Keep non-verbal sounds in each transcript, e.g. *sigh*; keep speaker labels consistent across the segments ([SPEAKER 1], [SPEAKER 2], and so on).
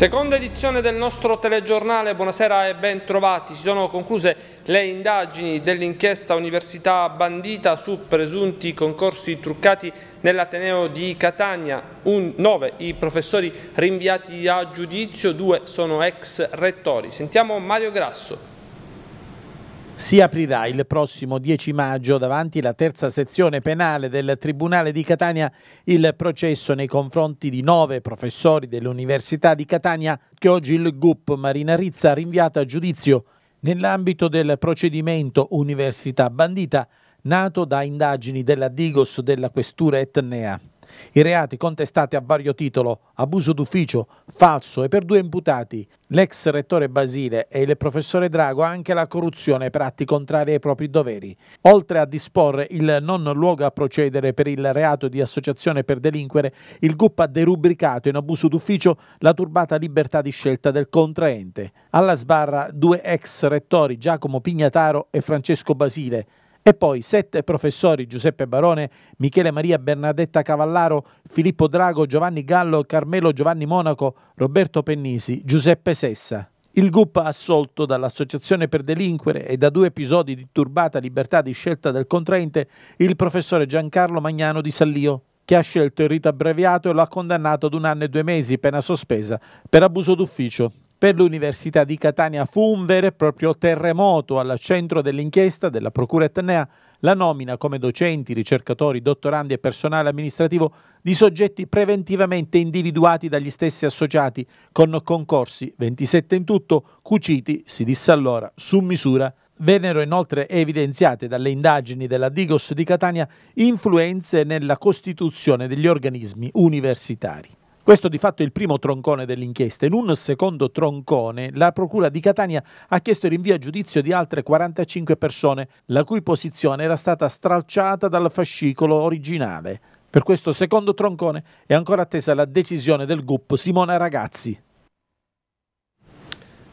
[SPEAKER 1] Seconda edizione del nostro telegiornale, buonasera e bentrovati. Si sono concluse le indagini dell'inchiesta Università Bandita su presunti concorsi truccati nell'Ateneo di Catania, nove i professori rinviati a giudizio, due sono ex rettori. Sentiamo Mario Grasso.
[SPEAKER 2] Si aprirà il prossimo 10 maggio davanti alla terza sezione penale del Tribunale di Catania il processo nei confronti di nove professori dell'Università di Catania che oggi il GUP Marina Rizza ha rinviato a giudizio nell'ambito del procedimento Università Bandita nato da indagini della Digos della Questura Etnea. I reati contestati a vario titolo, abuso d'ufficio, falso e per due imputati, l'ex rettore Basile e il professore Drago anche la corruzione per atti contrari ai propri doveri, oltre a disporre il non luogo a procedere per il reato di associazione per delinquere, il GUP ha derubricato in abuso d'ufficio la turbata libertà di scelta del contraente. Alla sbarra due ex rettori Giacomo Pignataro e Francesco Basile, e poi sette professori Giuseppe Barone, Michele Maria Bernadetta Cavallaro, Filippo Drago, Giovanni Gallo, Carmelo Giovanni Monaco, Roberto Pennisi, Giuseppe Sessa. Il GUP assolto dall'Associazione per delinquere e da due episodi di turbata libertà di scelta del contraente il professore Giancarlo Magnano di Sallio, che ha scelto il rito abbreviato e lo ha condannato ad un anno e due mesi, pena sospesa, per abuso d'ufficio. Per l'Università di Catania fu un vero e proprio terremoto al centro dell'inchiesta della Procura Etnea la nomina come docenti, ricercatori, dottorandi e personale amministrativo di soggetti preventivamente individuati dagli stessi associati con concorsi 27 in tutto, cuciti, si disse allora, su misura Vennero inoltre evidenziate dalle indagini della Digos di Catania influenze nella costituzione degli organismi universitari. Questo di fatto è il primo troncone dell'inchiesta. In un secondo troncone, la Procura di Catania ha chiesto il rinvio a giudizio di altre 45 persone, la cui posizione era stata stralciata dal fascicolo originale. Per questo secondo troncone è ancora attesa la decisione del GUP Simona Ragazzi.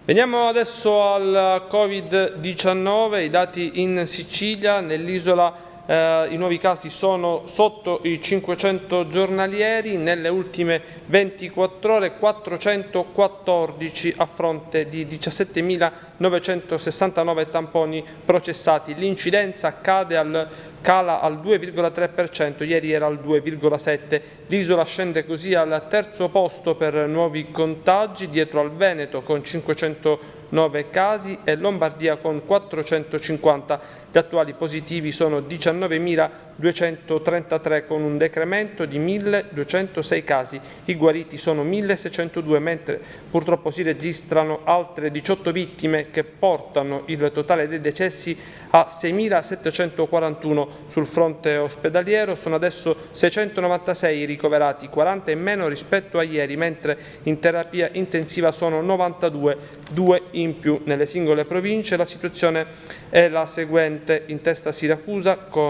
[SPEAKER 1] Veniamo adesso al Covid-19, i dati in Sicilia, nell'isola eh, i nuovi casi sono sotto i 500 giornalieri, nelle ultime 24 ore 414 a fronte di 17.000 969 tamponi processati. L'incidenza al, cala al 2,3%, ieri era al 2,7%. L'isola scende così al terzo posto per nuovi contagi, dietro al Veneto con 509 casi e Lombardia con 450. Gli attuali positivi sono 19.000 233 con un decremento di 1.206 casi, i guariti sono 1.602 mentre purtroppo si registrano altre 18 vittime che portano il totale dei decessi a 6.741 sul fronte ospedaliero, sono adesso 696 ricoverati, 40 in meno rispetto a ieri, mentre in terapia intensiva sono 92, 2 in più nelle singole province. La situazione è la seguente, in testa Siracusa con...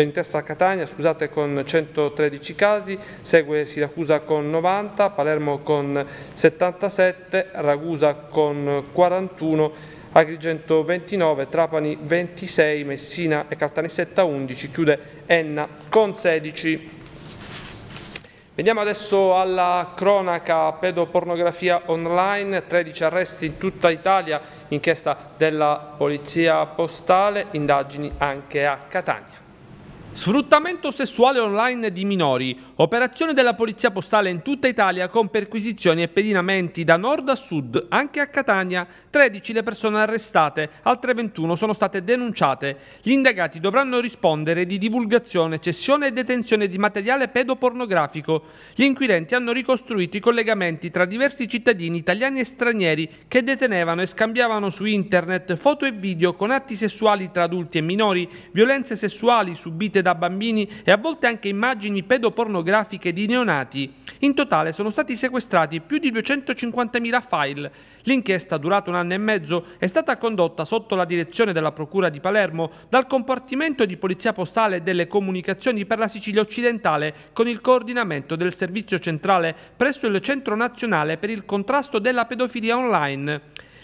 [SPEAKER 1] In testa Piazza Catania scusate, con 113 casi, segue Siracusa con 90, Palermo con 77, Ragusa con 41 Agrigento 29, Trapani 26, Messina e Caltanissetta 11, chiude Enna con 16. Veniamo adesso alla cronaca pedopornografia online, 13 arresti in tutta Italia, inchiesta della Polizia Postale, indagini anche a Catania. Sfruttamento sessuale online di minori, operazione della Polizia Postale in tutta Italia con perquisizioni e pedinamenti da nord a sud, anche a Catania, 13 le persone arrestate, altre 21 sono state denunciate. Gli indagati dovranno rispondere di divulgazione, cessione e detenzione di materiale pedopornografico. Gli inquirenti hanno ricostruito i collegamenti tra diversi cittadini italiani e stranieri che detenevano e scambiavano su internet foto e video con atti sessuali tra adulti e minori, violenze sessuali subite da bambini e a volte anche immagini pedopornografiche di neonati. In totale sono stati sequestrati più di 250.000 file. L'inchiesta, durata una anno e mezzo è stata condotta sotto la direzione della Procura di Palermo dal Compartimento di Polizia Postale e delle Comunicazioni per la Sicilia Occidentale con il coordinamento del Servizio Centrale presso il Centro Nazionale per il Contrasto della Pedofilia Online.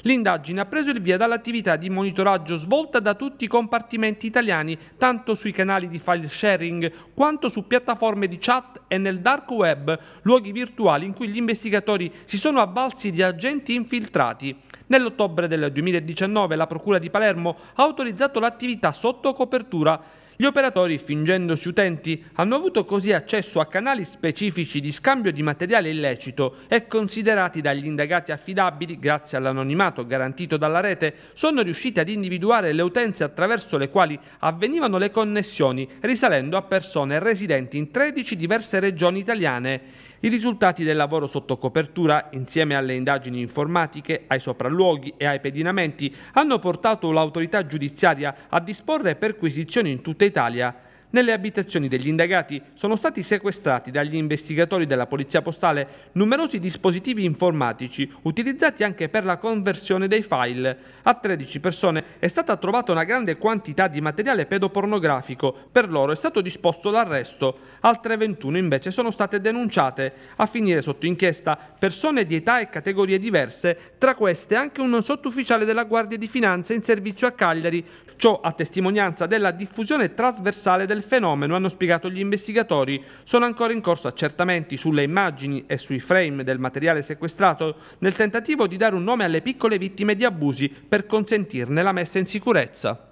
[SPEAKER 1] L'indagine ha preso il via dall'attività di monitoraggio svolta da tutti i compartimenti italiani, tanto sui canali di file sharing quanto su piattaforme di chat e nel dark web, luoghi virtuali in cui gli investigatori si sono avvalsi di agenti infiltrati. Nell'ottobre del 2019 la Procura di Palermo ha autorizzato l'attività sotto copertura gli operatori, fingendosi utenti, hanno avuto così accesso a canali specifici di scambio di materiale illecito e considerati dagli indagati affidabili, grazie all'anonimato garantito dalla rete, sono riusciti ad individuare le utenze attraverso le quali avvenivano le connessioni, risalendo a persone residenti in 13 diverse regioni italiane. I risultati del lavoro sotto copertura, insieme alle indagini informatiche, ai sopralluoghi e ai pedinamenti, hanno portato l'autorità giudiziaria a disporre perquisizioni in tutta Italia nelle abitazioni degli indagati sono stati sequestrati dagli investigatori della Polizia Postale numerosi dispositivi informatici utilizzati anche per la conversione dei file. A 13 persone è stata trovata una grande quantità di materiale pedopornografico, per loro è stato disposto l'arresto, altre 21 invece sono state denunciate, a finire sotto inchiesta persone di età e categorie diverse, tra queste anche un sottufficiale della Guardia di Finanza in servizio a Cagliari, Ciò a testimonianza della diffusione trasversale del fenomeno, hanno spiegato gli investigatori. Sono ancora in corso accertamenti sulle immagini e sui frame del materiale sequestrato nel tentativo di dare un nome alle piccole vittime di abusi per consentirne la messa in sicurezza.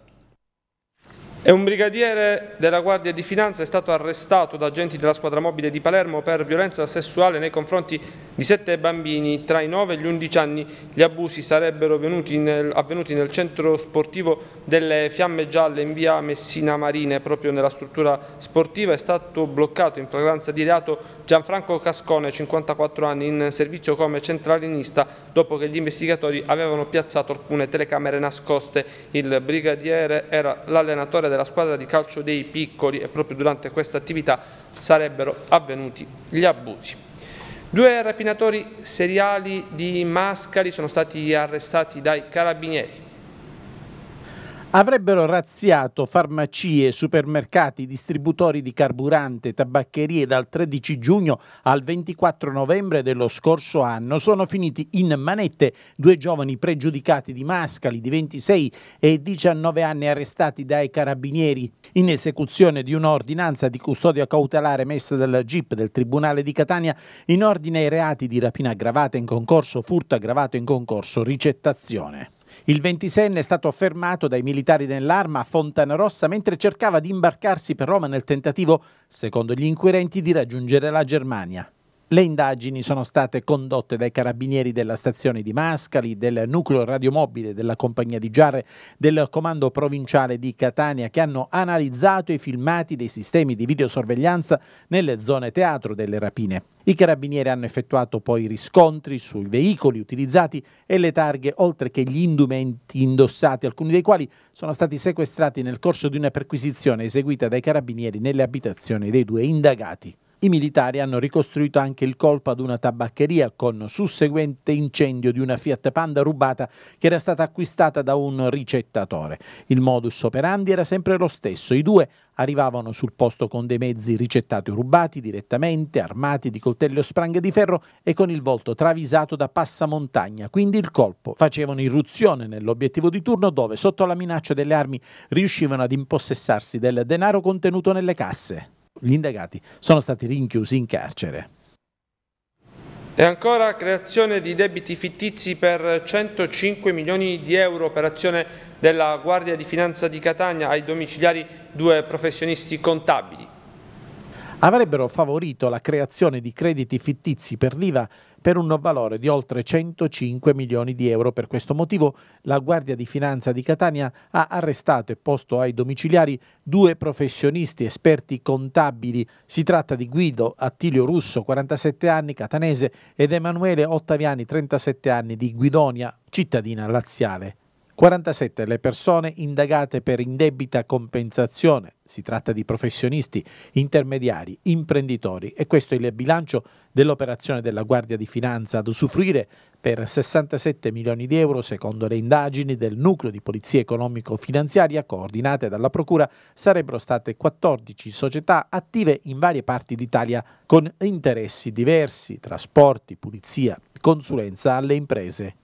[SPEAKER 1] E un brigadiere della Guardia di Finanza è stato arrestato da agenti della squadra mobile di Palermo per violenza sessuale nei confronti di sette bambini tra i 9 e gli 11 anni. Gli abusi sarebbero nel, avvenuti nel centro sportivo delle Fiamme Gialle in via Messina Marine, proprio nella struttura sportiva. È stato bloccato in flagranza di reato Gianfranco Cascone, 54 anni, in servizio come centralinista dopo che gli investigatori avevano piazzato alcune telecamere nascoste. Il brigadiere era l'allenatore della squadra di calcio dei piccoli e proprio durante questa attività sarebbero avvenuti gli abusi. Due rapinatori seriali di Mascali sono stati arrestati dai carabinieri
[SPEAKER 2] avrebbero razziato farmacie, supermercati, distributori di carburante, tabaccherie dal 13 giugno al 24 novembre dello scorso anno. Sono finiti in manette due giovani pregiudicati di Mascali di 26 e 19 anni arrestati dai carabinieri in esecuzione di un'ordinanza di custodia cautelare messa dalla GIP del Tribunale di Catania in ordine ai reati di rapina aggravata in concorso, furto aggravato in concorso, ricettazione. Il 26enne è stato fermato dai militari dell'arma a Fontanarossa mentre cercava di imbarcarsi per Roma nel tentativo, secondo gli inquirenti, di raggiungere la Germania. Le indagini sono state condotte dai carabinieri della stazione di Mascali, del nucleo radiomobile della compagnia di Giarre, del comando provinciale di Catania che hanno analizzato i filmati dei sistemi di videosorveglianza nelle zone teatro delle rapine. I carabinieri hanno effettuato poi riscontri sui veicoli utilizzati e le targhe, oltre che gli indumenti indossati, alcuni dei quali sono stati sequestrati nel corso di una perquisizione eseguita dai carabinieri nelle abitazioni dei due indagati. I militari hanno ricostruito anche il colpo ad una tabaccheria con susseguente incendio di una Fiat Panda rubata che era stata acquistata da un ricettatore. Il modus operandi era sempre lo stesso. I due arrivavano sul posto con dei mezzi ricettati o rubati direttamente, armati di coltelli o spranghe di ferro e con il volto travisato da passamontagna. Quindi il colpo facevano irruzione nell'obiettivo di turno dove, sotto la minaccia delle armi, riuscivano ad impossessarsi del denaro contenuto nelle casse gli indagati sono stati rinchiusi in carcere.
[SPEAKER 1] E ancora creazione di debiti fittizi per 105 milioni di euro, operazione della Guardia di Finanza di Catania ai domiciliari due professionisti contabili
[SPEAKER 2] avrebbero favorito la creazione di crediti fittizi per l'IVA per un valore di oltre 105 milioni di euro. Per questo motivo la Guardia di Finanza di Catania ha arrestato e posto ai domiciliari due professionisti esperti contabili. Si tratta di Guido Attilio Russo, 47 anni, catanese, ed Emanuele Ottaviani, 37 anni, di Guidonia, cittadina laziale. 47 le persone indagate per indebita compensazione. Si tratta di professionisti, intermediari, imprenditori e questo è il bilancio dell'operazione della Guardia di Finanza ad usufruire per 67 milioni di euro secondo le indagini del nucleo di polizia economico-finanziaria coordinate dalla Procura sarebbero state 14 società attive in varie parti d'Italia con interessi diversi, trasporti, pulizia, consulenza alle imprese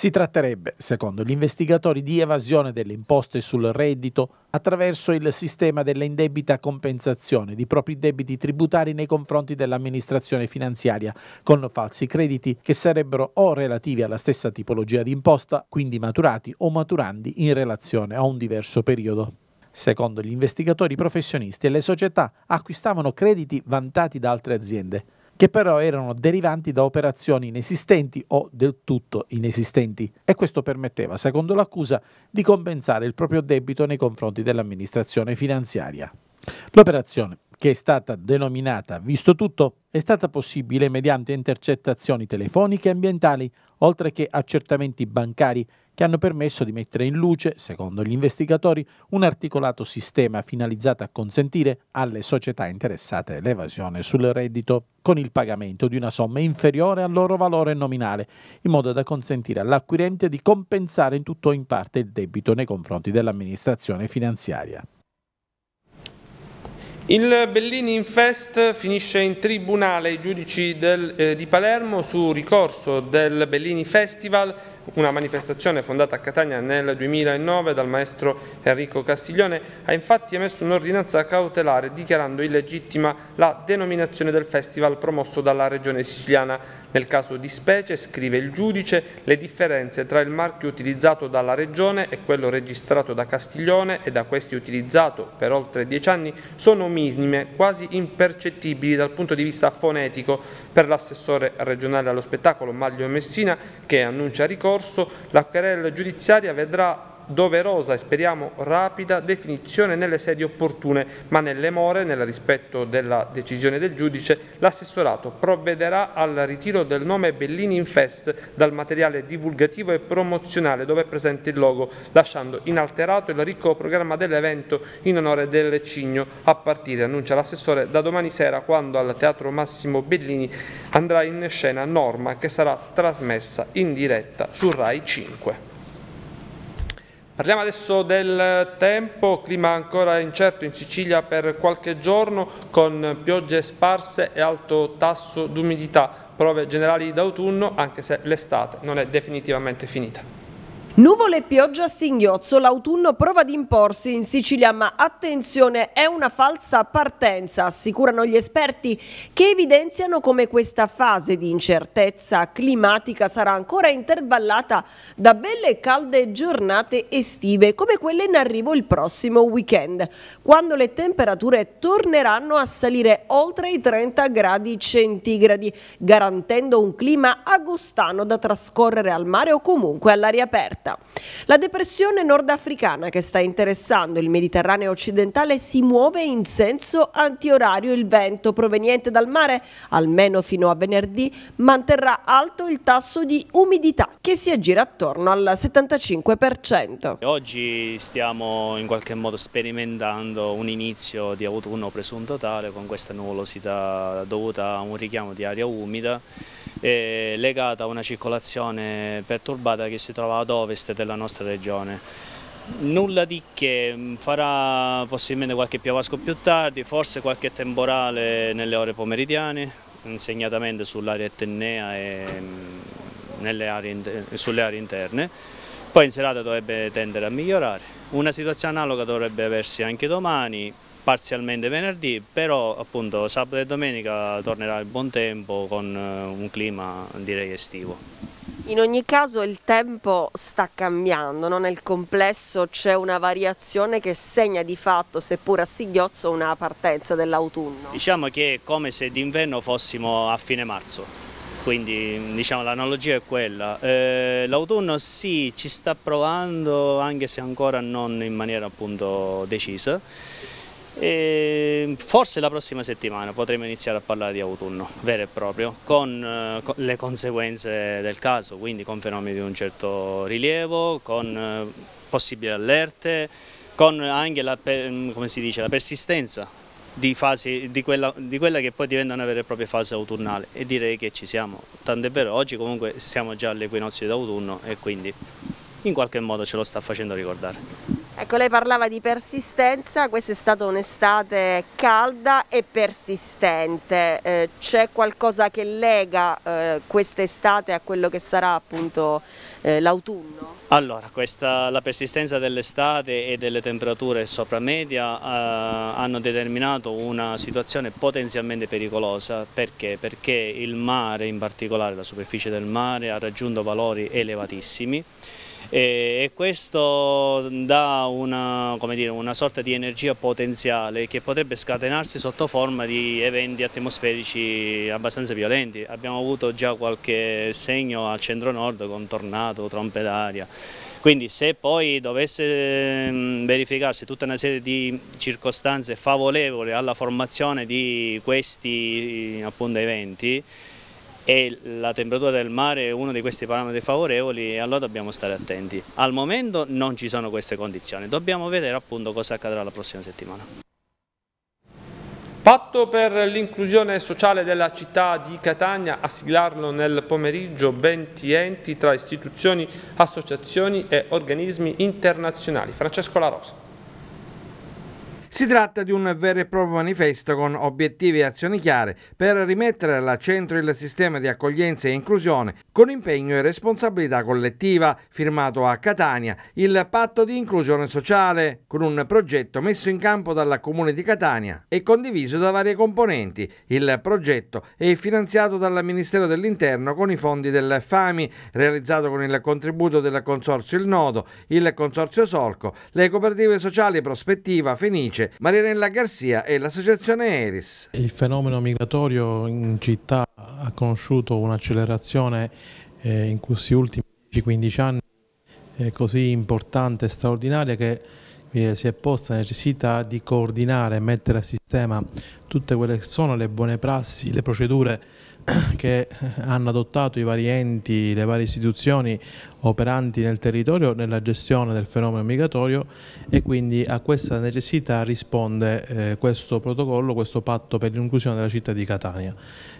[SPEAKER 2] si tratterebbe, secondo gli investigatori, di evasione delle imposte sul reddito attraverso il sistema dell'indebita compensazione di propri debiti tributari nei confronti dell'amministrazione finanziaria, con falsi crediti che sarebbero o relativi alla stessa tipologia di imposta, quindi maturati o maturandi in relazione a un diverso periodo. Secondo gli investigatori, professionisti e le società acquistavano crediti vantati da altre aziende che però erano derivanti da operazioni inesistenti o del tutto inesistenti e questo permetteva, secondo l'accusa, di compensare il proprio debito nei confronti dell'amministrazione finanziaria. L'operazione, che è stata denominata Visto tutto, è stata possibile mediante intercettazioni telefoniche e ambientali, oltre che accertamenti bancari che hanno permesso di mettere in luce, secondo gli investigatori, un articolato sistema finalizzato a consentire alle società interessate l'evasione sul reddito con il pagamento di una somma inferiore al loro valore nominale, in modo da consentire all'acquirente di compensare in tutto o in parte il debito nei confronti dell'amministrazione finanziaria.
[SPEAKER 1] Il Bellini Infest finisce in tribunale. I giudici del, eh, di Palermo su ricorso del Bellini Festival una manifestazione fondata a Catania nel 2009 dal maestro Enrico Castiglione ha infatti emesso un'ordinanza cautelare dichiarando illegittima la denominazione del festival promosso dalla regione siciliana nel caso di specie, scrive il giudice, le differenze tra il marchio utilizzato dalla Regione e quello registrato da Castiglione e da questi utilizzato per oltre dieci anni sono minime, quasi impercettibili dal punto di vista fonetico per l'assessore regionale allo spettacolo Maglio Messina che annuncia ricorso, la querela giudiziaria vedrà doverosa e speriamo rapida definizione nelle sedi opportune, ma nelle more, nel rispetto della decisione del giudice, l'assessorato provvederà al ritiro del nome Bellini Infest dal materiale divulgativo e promozionale dove è presente il logo, lasciando inalterato il ricco programma dell'evento in onore del Cigno, a partire, annuncia l'assessore, da domani sera quando al Teatro Massimo Bellini andrà in scena Norma che sarà trasmessa in diretta su Rai 5. Parliamo adesso del tempo, clima ancora incerto in Sicilia per qualche giorno con piogge sparse e alto tasso d'umidità, prove generali d'autunno anche se l'estate non è definitivamente finita.
[SPEAKER 3] Nuvole e pioggia a singhiozzo, l'autunno prova ad imporsi in Sicilia, ma attenzione, è una falsa partenza, assicurano gli esperti, che evidenziano come questa fase di incertezza climatica sarà ancora intervallata da belle e calde giornate estive, come quelle in arrivo il prossimo weekend, quando le temperature torneranno a salire oltre i 30 gradi centigradi, garantendo un clima agostano da trascorrere al mare o comunque all'aria aperta offerta. La depressione nordafricana che sta interessando il Mediterraneo occidentale si muove in senso antiorario. Il vento proveniente dal mare, almeno fino a venerdì, manterrà alto il tasso di umidità che si aggira attorno al 75%.
[SPEAKER 4] Oggi stiamo in qualche modo sperimentando un inizio di autunno presunto tale con questa nuvolosità dovuta a un richiamo di aria umida eh, legata a una circolazione perturbata che si trova ad ovest della nostra regione. Nulla di che, farà possibilmente qualche piovasco più tardi, forse qualche temporale nelle ore pomeridiane, segnatamente sull'area etnea e mm, aree, sulle aree interne. Poi in serata dovrebbe tendere a migliorare. Una situazione analoga dovrebbe aversi anche domani, parzialmente venerdì, però appunto sabato e domenica tornerà il buon tempo con eh, un clima direi estivo.
[SPEAKER 3] In ogni caso il tempo sta cambiando, no? nel complesso c'è una variazione che segna di fatto, seppur a singhiozzo, una partenza dell'autunno.
[SPEAKER 4] Diciamo che è come se d'inverno fossimo a fine marzo, quindi diciamo, l'analogia è quella. Eh, l'autunno sì, ci sta provando, anche se ancora non in maniera appunto decisa e ehm, forse la prossima settimana potremo iniziare a parlare di autunno vero e proprio con, eh, le conseguenze del caso quindi con fenomeni di un certo rilievo con eh, possibili allerte con anche la, mm, dice, la persistenza di, fasi, di, quella, di, quella, che poi diventa una vera e propria fase autunnale e direi che ci siamo tant'è vero oggi comunque siamo già all'equinozio d'autunno e quindi in qualche modo ce lo sta facendo ricordare
[SPEAKER 3] Ecco, lei parlava di persistenza, questa è stata un'estate calda e persistente. Eh, C'è qualcosa che lega eh, quest'estate a quello che sarà appunto eh, l'autunno?
[SPEAKER 4] Allora, questa, la persistenza dell'estate e delle temperature sopra media eh, hanno determinato una situazione potenzialmente pericolosa. Perché? Perché il mare, in particolare la superficie del mare, ha raggiunto valori elevatissimi e, questo dà una, dire, una, sorta di energia potenziale che potrebbe scatenarsi sotto forma di eventi atmosferici abbastanza violenti. Abbiamo avuto già qualche segno al centro-nord con tornato, trompe d'aria. Quindi se poi dovesse ehm, verificarsi tutta una serie di circostanze favorevoli alla formazione di questi appunto, eventi, e la temperatura del mare è uno di questi parametri favorevoli allora dobbiamo stare attenti. Al momento non ci sono queste condizioni, dobbiamo vedere appunto cosa accadrà la prossima settimana. Patto
[SPEAKER 1] per l'inclusione sociale della città di Catania, a siglarlo nel pomeriggio 20 enti tra istituzioni, associazioni e organismi internazionali. Francesco La Rosa.
[SPEAKER 5] Si tratta di un vero e proprio manifesto con obiettivi e azioni chiare per rimettere al centro il sistema di accoglienza e inclusione con impegno e responsabilità collettiva, firmato a Catania, il patto di inclusione sociale, con un progetto messo in campo dalla Comune di Catania e condiviso da varie componenti. Il progetto è finanziato dal Ministero dell'Interno con i fondi del FAMI, realizzato con il contributo del Consorzio Il Nodo, il Consorzio Solco, le cooperative sociali Prospettiva, Fenice, dice Marinella Garzia e l'associazione Eris.
[SPEAKER 6] Il fenomeno migratorio in città ha conosciuto un'accelerazione eh, in questi ultimi 15 anni eh, così importante e straordinaria che eh, si è posta la necessità di coordinare e mettere a sistema tutte quelle che sono le buone prassi, le procedure *clears throat* che hanno adottato i vari enti, le varie istituzioni operanti nel territorio nella gestione del fenomeno migratorio e quindi a questa necessità risponde eh, questo protocollo, questo patto per l'inclusione della città di Catania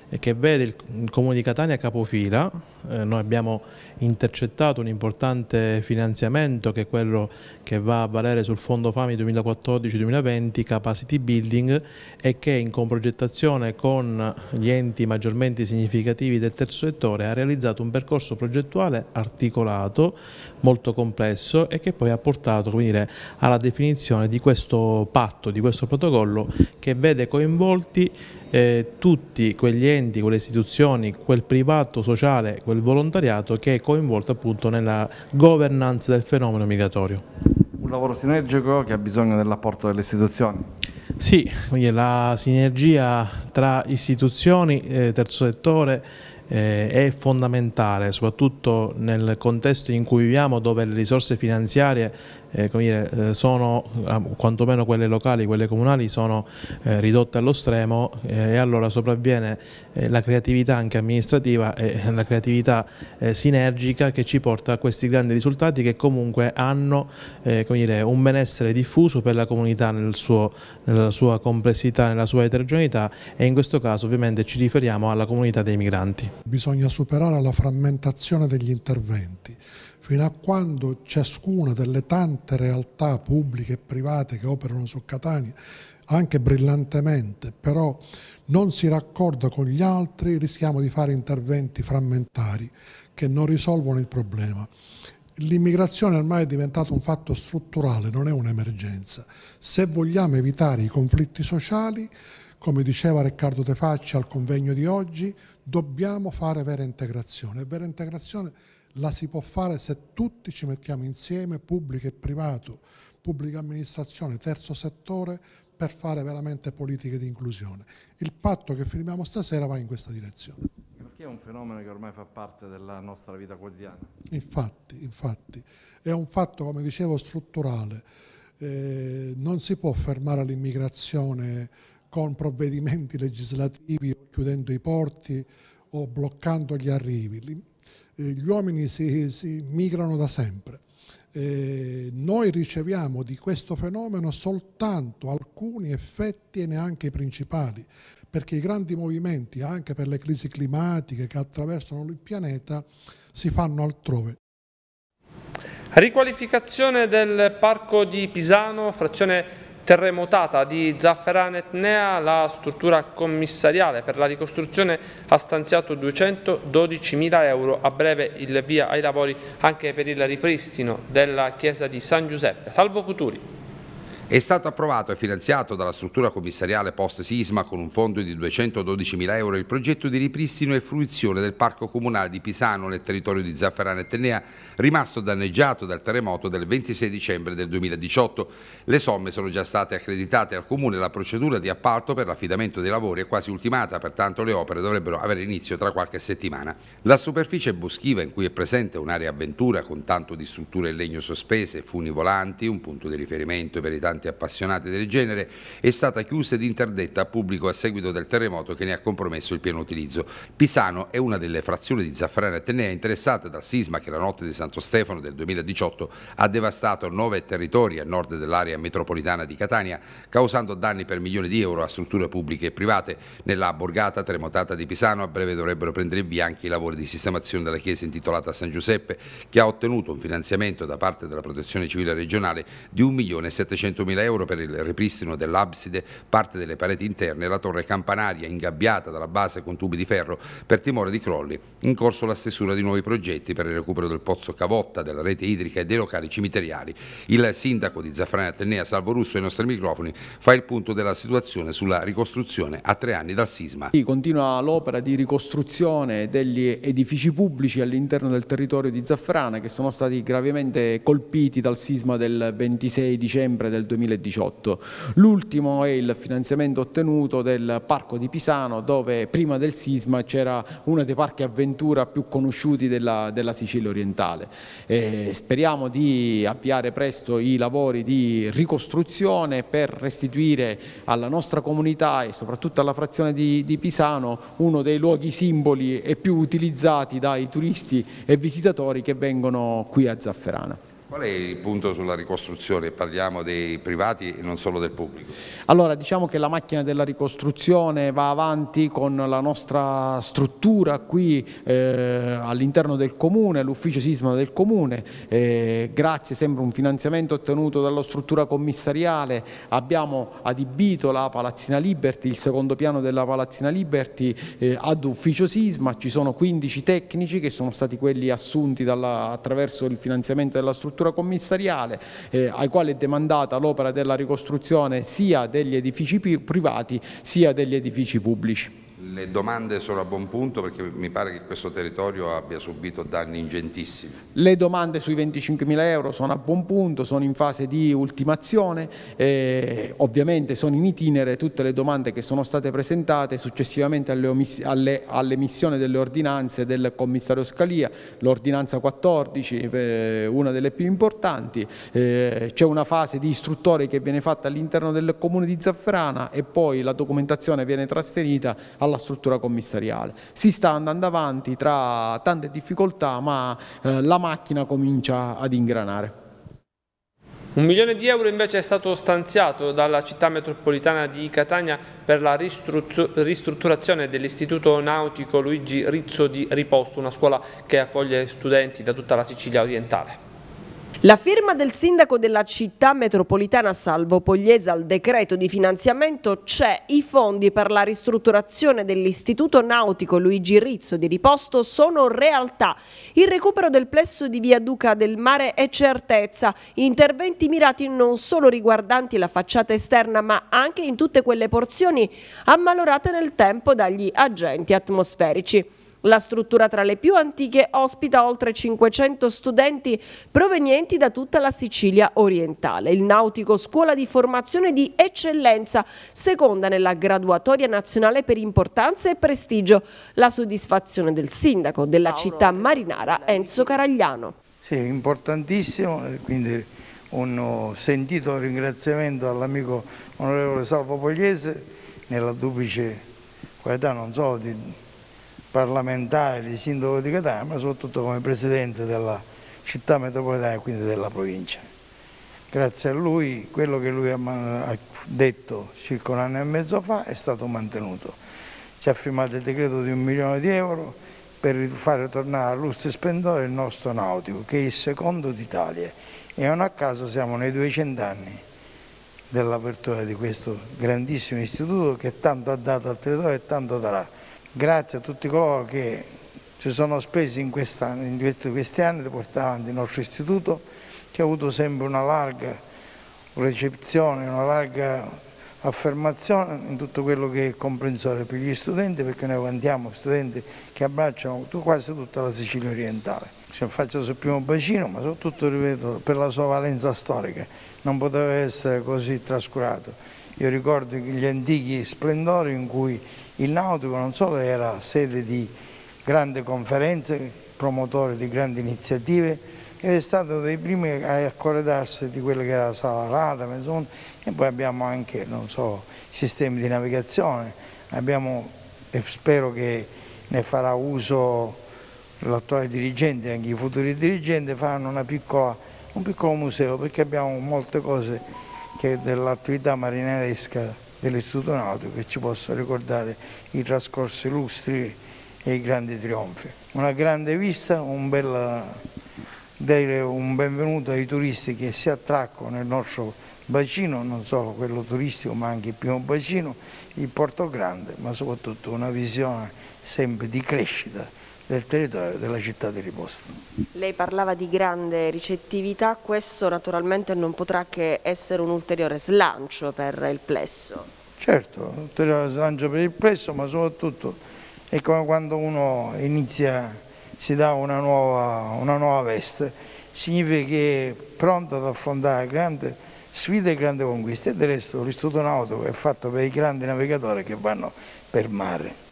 [SPEAKER 6] eh, che vede il, comune di Catania capofila, eh, noi abbiamo intercettato un importante finanziamento che è quello che va a valere sul fondo FAMI 2014-2020 capacity building e che in comprogettazione con gli enti maggiormente significativi del terzo settore ha realizzato un percorso progettuale articolato articolato, molto complesso e che poi ha portato dire, alla definizione di questo patto, di questo protocollo che vede coinvolti eh, tutti quegli enti, quelle istituzioni, quel privato sociale, quel volontariato che è coinvolto appunto nella governance del fenomeno migratorio.
[SPEAKER 5] Un lavoro sinergico che ha bisogno dell'apporto delle istituzioni?
[SPEAKER 6] Sì, quindi la sinergia tra istituzioni, eh, terzo settore, eh, è fondamentale soprattutto nel contesto in cui viviamo dove le risorse finanziarie eh, dire, eh, sono, ah, quantomeno quelle locali, quelle comunali, sono eh, ridotte allo stremo eh, e allora sopravviene eh, la creatività anche amministrativa e la creatività sinergica che ci porta a questi grandi risultati che comunque hanno dire, un benessere diffuso per la comunità nel suo, nella sua complessità, nella sua eterogeneità e in questo caso ovviamente ci riferiamo alla comunità dei migranti.
[SPEAKER 7] Bisogna superare la frammentazione degli interventi fino a quando ciascuna delle tante realtà pubbliche e private che operano su Catania, anche brillantemente, però non si raccorda con gli altri, rischiamo di fare interventi frammentari che non risolvono il problema. L'immigrazione ormai è diventata un fatto strutturale, non è un'emergenza. Se vogliamo evitare i conflitti sociali, come diceva Riccardo De Facci al convegno di oggi, dobbiamo fare vera integrazione. E vera integrazione la si può fare se tutti ci mettiamo insieme, pubblico e privato, pubblica amministrazione, terzo settore, per fare veramente politiche di inclusione. Il patto che firmiamo stasera va in questa direzione.
[SPEAKER 5] Perché è un fenomeno che ormai fa parte della nostra vita quotidiana.
[SPEAKER 7] Infatti, infatti, è un fatto, come dicevo, strutturale. Eh, non si può fermare l'immigrazione con provvedimenti legislativi, chiudendo i porti o bloccando gli arrivi eh, gli uomini si, si migrano da sempre. Eh, noi riceviamo di questo fenomeno soltanto alcuni effetti e neanche i principali, perché i grandi movimenti, anche per le crisi climatiche che attraversano il pianeta, si fanno altrove.
[SPEAKER 1] Riqualificazione del parco di Pisano, frazione terremotata di Zafferana Etnea, la struttura commissariale per la ricostruzione ha stanziato 212.000 euro, a breve il via ai lavori anche per il ripristino della chiesa di San Giuseppe. Salvo Futuri.
[SPEAKER 8] È stato approvato e finanziato dalla struttura commissariale post sisma con un fondo di 212 mila euro il progetto di ripristino e fruizione del parco comunale di Pisano nel territorio di Zafferana e Tennea, rimasto danneggiato dal terremoto del 26 dicembre del 2018. Le somme sono già state accreditate al comune e la procedura di appalto per l'affidamento dei lavori è quasi ultimata, pertanto le opere dovrebbero avere inizio tra qualche settimana. La superficie boschiva in cui è presente un'area avventura con tanto di strutture in legno sospese, funi volanti, un punto di riferimento per i tanti abitanti appassionati del genere, è stata chiusa ed interdetta a pubblico a seguito del terremoto che ne ha compromesso il pieno utilizzo. Pisano è una delle frazioni di Zaffarana Atenea interessate dal sisma che la notte di Santo Stefano del 2018 ha devastato nove territori a nord dell'area metropolitana di Catania, causando danni per milioni di euro a strutture pubbliche e private. Nella borgata terremotata di Pisano a breve dovrebbero prendere via anche i lavori di sistemazione della chiesa intitolata a San Giuseppe, che ha ottenuto un finanziamento da parte della Protezione Civile regionale di 1.700.000 100.000 euro per il ripristino dell'abside, parte delle pareti interne e la torre campanaria ingabbiata dalla base con tubi di ferro per timore di crolli. In corso la stesura di nuovi progetti per il recupero del pozzo Cavotta, della rete idrica e dei locali cimiteriali. Il sindaco di Zafrana Atenea, Salvo Russo, ai nostri microfoni fa il punto della situazione sulla ricostruzione a tre anni dal sisma.
[SPEAKER 9] Sì, continua l'opera di ricostruzione degli edifici pubblici all'interno del territorio di Zaffrana che sono stati gravemente colpiti dal sisma del 26 dicembre del 2020 2018. L'ultimo è il finanziamento ottenuto del Parco di Pisano dove prima del sisma c'era uno dei parchi avventura più conosciuti della, della Sicilia orientale. E speriamo di avviare presto i lavori di ricostruzione per restituire alla nostra comunità e soprattutto alla frazione di, di Pisano uno dei luoghi simboli e più utilizzati dai turisti e visitatori che vengono qui a Zafferana.
[SPEAKER 8] Qual è il punto sulla ricostruzione? Parliamo dei privati e non solo del pubblico.
[SPEAKER 9] Allora diciamo che la macchina della ricostruzione va avanti con la nostra struttura qui eh, all'interno del comune, l'ufficio sisma del comune, eh, grazie sempre a un finanziamento ottenuto dalla struttura commissariale abbiamo adibito la Palazzina Liberty, il secondo piano della Palazzina Liberty eh, ad ufficio sisma, ci sono 15 tecnici che sono stati quelli assunti dalla, attraverso il finanziamento della struttura struttura commissariale eh, ai quali è demandata l'opera della ricostruzione sia degli edifici privati sia degli edifici pubblici
[SPEAKER 8] le domande sono a buon punto perché mi pare che questo territorio abbia subito danni ingentissimi.
[SPEAKER 9] Le domande sui 25.000 euro sono a buon punto, sono in fase di ultimazione, e eh, ovviamente sono in itinere tutte le domande che sono state presentate successivamente all'emissione delle ordinanze del commissario Scalia, l'ordinanza 14, eh, una delle più importanti, eh, c'è una fase di istruttori che viene fatta all'interno del comune di Zafferana e poi la documentazione viene trasferita alla alla struttura commissariale. Si sta andando avanti tra tante difficoltà ma eh, la macchina comincia ad ingranare.
[SPEAKER 1] Un milione di euro invece è stato stanziato dalla città metropolitana di Catania per la ristrutturazione dell'istituto nautico Luigi Rizzo di Riposto, una scuola che accoglie studenti da tutta la Sicilia orientale.
[SPEAKER 3] La firma del sindaco della città metropolitana Salvo Pogliese al decreto di finanziamento c'è. I fondi per la ristrutturazione dell'istituto nautico Luigi Rizzo di Riposto sono realtà. Il recupero del plesso di via Duca del Mare è certezza. Interventi mirati non solo riguardanti la facciata esterna ma anche in tutte quelle porzioni ammalorate nel tempo dagli agenti atmosferici. La struttura tra le più antiche ospita oltre 500 studenti provenienti da tutta la Sicilia orientale. Il Nautico Scuola di Formazione di Eccellenza, seconda nella graduatoria nazionale per importanza e prestigio. La soddisfazione del sindaco della città marinara Enzo Caragliano.
[SPEAKER 10] Sì, importantissimo, eh, quindi un oh, sentito ringraziamento all'amico onorevole Salvo Pogliese nella duplice qualità, non so, di parlamentare di sindaco di Catania, ma soprattutto come presidente della città metropolitana e quindi della provincia. Grazie a lui quello che lui ha detto circa un anno e mezzo fa è stato mantenuto. Ci ha firmato il decreto di un milione di euro per fare tornare a all'usto splendore il nostro nautico, che è il secondo d'Italia e non a caso siamo nei 200 anni dell'apertura di questo grandissimo istituto che tanto ha dato al territorio e tanto darà grazie a tutti coloro che si sono spesi in, questa, in questi anni di portare avanti il nostro istituto, che ha avuto sempre una larga recezione, una larga affermazione in tutto quello che è comprensore per gli studenti, perché noi contiamo studenti che abbracciano quasi tutta la Sicilia orientale. Ci affaccia sul primo bacino, ma soprattutto, ripeto, per la sua valenza storica, non poteva essere così trascurato. Io ricordo gli antichi splendori in cui il nautico non solo era sede di grandi conferenze, promotore di grandi iniziative, ed è stato dei primi a accordarsi di quella che era la sala radar, insomma, e poi abbiamo anche so, sistemi di navigazione, abbiamo, e spero che ne farà uso l'attuale dirigente, anche i futuri dirigenti, faranno piccola, un piccolo museo perché abbiamo molte cose dell'attività marineresca dell'Istituto Nautico che ci possa ricordare i trascorsi lustri e i grandi trionfi. Una grande vista, un, bella, un benvenuto ai turisti che si attraccano nel nostro bacino, non solo quello turistico ma anche il primo bacino, il Porto Grande, ma soprattutto una visione sempre di crescita del territorio della città di Riposto.
[SPEAKER 3] Lei parlava di grande ricettività, questo naturalmente non potrà che essere un ulteriore slancio per il plesso.
[SPEAKER 10] Certo, un ulteriore slancio per il plesso, ma soprattutto è come quando uno inizia, si dà una nuova, una nuova veste, significa che è pronto ad affrontare grandi sfide e grandi conquiste e del resto l'istituto nautico è fatto per i grandi navigatori che vanno per mare.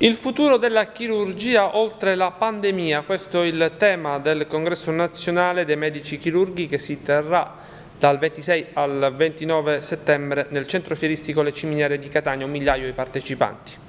[SPEAKER 1] Il futuro della chirurgia oltre la pandemia, questo è il tema del congresso nazionale dei medici chirurghi che si terrà dal 26 al 29 settembre nel centro fieristico Le Ciminiere di Catania, un migliaio di partecipanti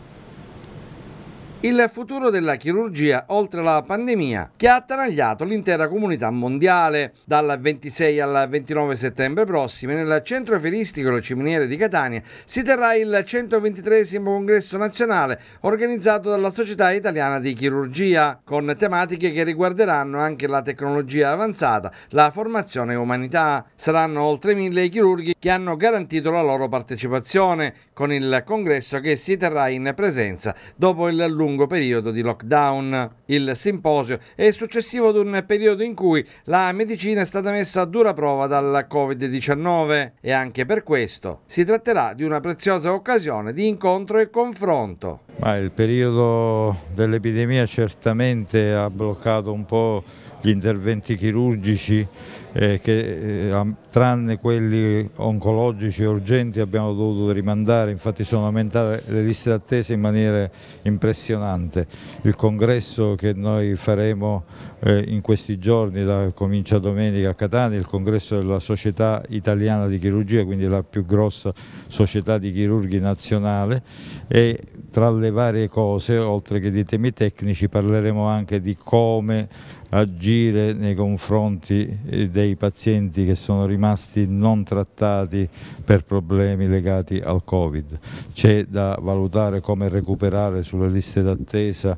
[SPEAKER 5] il futuro della chirurgia oltre la pandemia che ha attanagliato l'intera comunità mondiale. Dal 26 al 29 settembre prossimo nel centro feristico Le Ciminiere di Catania si terrà il 123 congresso nazionale organizzato dalla Società Italiana di Chirurgia con tematiche che riguarderanno anche la tecnologia avanzata, la formazione e umanità. Saranno oltre mille i chirurghi che hanno garantito la loro partecipazione con il congresso che si terrà in presenza dopo il lungo lungo periodo di lockdown. Il simposio è successivo ad un periodo in cui la medicina è stata messa a dura prova dal Covid-19 e anche per questo si tratterà di una preziosa occasione di incontro e confronto.
[SPEAKER 11] Ma il periodo dell'epidemia certamente ha bloccato un po' gli interventi chirurgici eh, che eh, tranne quelli oncologici e urgenti abbiamo dovuto rimandare, infatti sono aumentate le liste d'attesa in maniera impressionante. Il congresso che noi faremo eh, in questi giorni, da, comincia domenica a Catania, il congresso della Società Italiana di Chirurgia, quindi la più grossa società di chirurghi nazionale e tra le varie cose, oltre che di temi tecnici, parleremo anche di come agire nei confronti eh, dei pazienti che sono rimasti non trattati per problemi legati al Covid. C'è da valutare come recuperare sulle liste d'attesa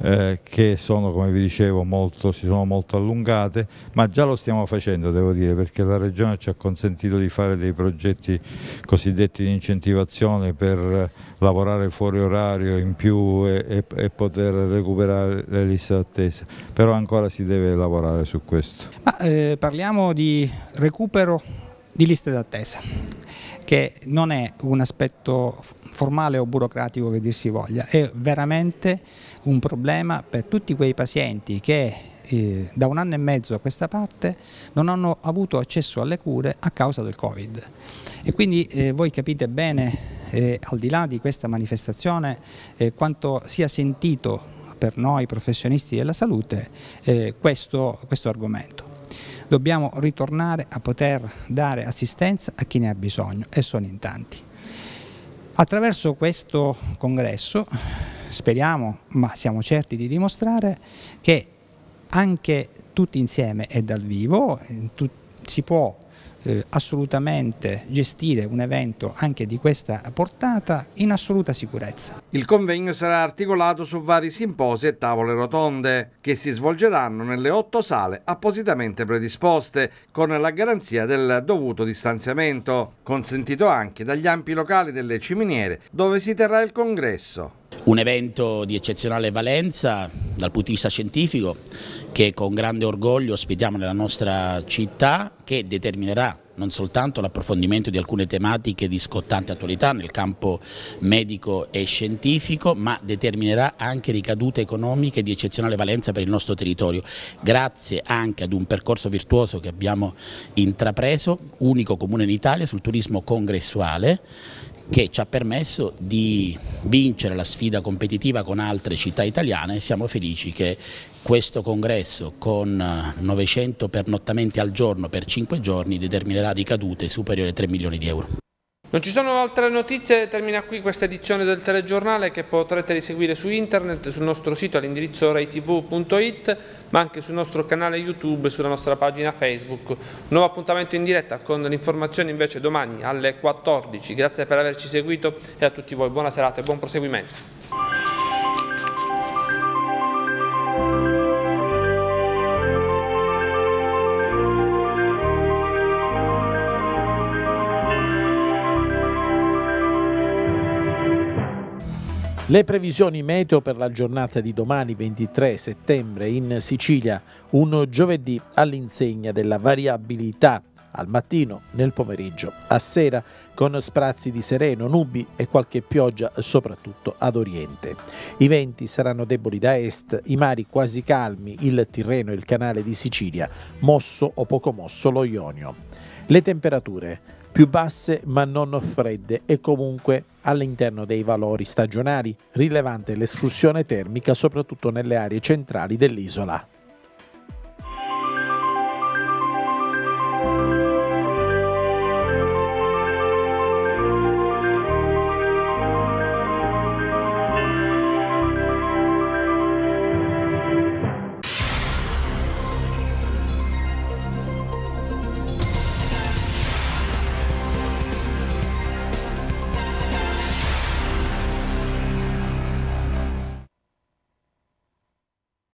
[SPEAKER 11] eh, che sono, come vi dicevo, molto, si sono molto allungate, ma già lo stiamo facendo, devo dire, perché la Regione ci ha consentito di fare dei progetti cosiddetti di incentivazione per lavorare fuori orario in più e, e, e poter recuperare le liste d'attesa, però ancora si deve lavorare su questo.
[SPEAKER 12] Ma, eh, parliamo di recupero di liste d'attesa, che non è un aspetto formale o burocratico che dir si voglia, è veramente un problema per tutti quei pazienti che eh, da un anno e mezzo a questa parte non hanno avuto accesso alle cure a causa del Covid. E quindi eh, voi capite bene, eh, al di là di questa manifestazione, eh, quanto sia sentito per noi professionisti della salute eh, questo, questo argomento dobbiamo ritornare a poter dare assistenza a chi ne ha bisogno e sono in tanti. Attraverso questo congresso speriamo, ma siamo certi di dimostrare che anche tutti insieme e dal vivo, eh, si può eh, assolutamente gestire un evento anche di questa portata in assoluta sicurezza.
[SPEAKER 5] Il convegno sarà articolato su vari simposi e tavole rotonde che si svolgeranno nelle otto sale appositamente predisposte con la garanzia del dovuto distanziamento, consentito anche dagli ampi locali delle ciminiere dove si terrà il congresso. Un evento di eccezionale valenza dal punto di vista scientifico che con grande orgoglio
[SPEAKER 2] ospitiamo nella nostra città che determinerà non soltanto l'approfondimento di alcune tematiche di scottante attualità nel campo medico e scientifico, ma determinerà anche ricadute economiche di eccezionale valenza per il nostro territorio, grazie anche ad un percorso virtuoso che abbiamo intrapreso, unico comune in Italia, sul turismo congressuale, che ci ha permesso di vincere la sfida competitiva con altre città italiane. e Siamo felici che questo congresso con 900 eh, pernottamenti al giorno per 5 giorni determinerà ricadute superiori a 3 milioni di euro.
[SPEAKER 1] Non ci sono altre notizie, termina qui questa edizione del telegiornale che potrete riseguire su internet, sul nostro sito all'indirizzo raitv.it, ma anche sul nostro canale YouTube e sulla nostra pagina Facebook. Un nuovo appuntamento in diretta con l'informazione invece domani alle 14. Grazie per averci seguito e a tutti voi buona serata e buon proseguimento.
[SPEAKER 2] Le previsioni meteo per la giornata di domani 23 settembre in Sicilia, un giovedì all'insegna della variabilità al mattino, nel pomeriggio, a sera, con sprazzi di sereno, nubi e qualche pioggia soprattutto ad oriente. I venti saranno deboli da est, i mari quasi calmi, il Tirreno e il canale di Sicilia, mosso o poco mosso lo Ionio. Le temperature più basse ma non fredde e comunque all'interno dei valori stagionali, rilevante l'escursione termica soprattutto nelle aree centrali dell'isola.